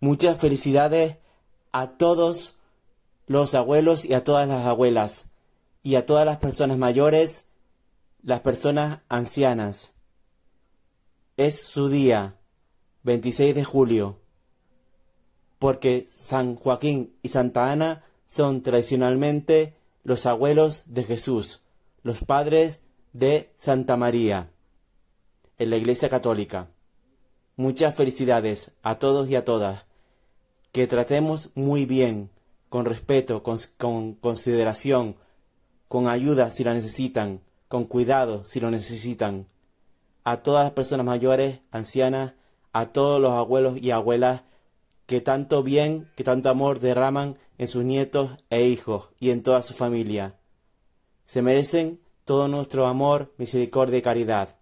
Muchas felicidades a todos los abuelos y a todas las abuelas y a todas las personas mayores, las personas ancianas. Es su día, 26 de julio, porque San Joaquín y Santa Ana son tradicionalmente los abuelos de Jesús, los padres de Santa María, en la Iglesia Católica. Muchas felicidades a todos y a todas. Que tratemos muy bien, con respeto, con, consideración, con ayuda si la necesitan, con cuidado si lo necesitan. A todas las personas mayores, ancianas, a todos los abuelos y abuelas que tanto bien, que tanto amor derraman en sus nietos e hijos y en toda su familia. Se merecen todo nuestro amor, misericordia y caridad.